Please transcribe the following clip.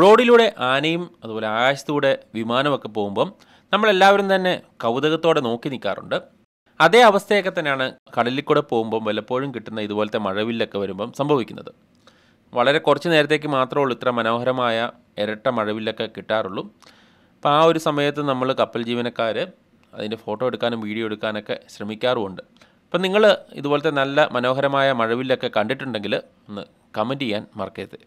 റോഡിലൂടെ ആനയും അതുപോലെ ആകാശത്തൂടെ വിമാനമൊക്കെ പോകുമ്പം നമ്മളെല്ലാവരും തന്നെ കൗതുകത്തോടെ നോക്കി നിൽക്കാറുണ്ട് അതേ അവസ്ഥയൊക്കെ തന്നെയാണ് കടലിൽ കൂടെ പോകുമ്പം വല്ലപ്പോഴും കിട്ടുന്ന ഇതുപോലത്തെ മഴവില്ലൊക്കെ വരുമ്പം സംഭവിക്കുന്നത് വളരെ കുറച്ച് നേരത്തേക്ക് മാത്രമേ ഉള്ളൂ ഇത്ര മനോഹരമായ ഇരട്ട മഴവില്ലൊക്കെ കിട്ടാറുള്ളൂ അപ്പോൾ ആ ഒരു സമയത്ത് നമ്മൾ കപ്പൽ ജീവനക്കാർ അതിൻ്റെ ഫോട്ടോ എടുക്കാനും വീഡിയോ എടുക്കാനൊക്കെ ശ്രമിക്കാറുമുണ്ട് അപ്പം നിങ്ങൾ ഇതുപോലത്തെ നല്ല മനോഹരമായ മഴവില്ലൊക്കെ കണ്ടിട്ടുണ്ടെങ്കിൽ ഒന്ന് കമൻറ്റ് ചെയ്യാൻ മറക്കരുത്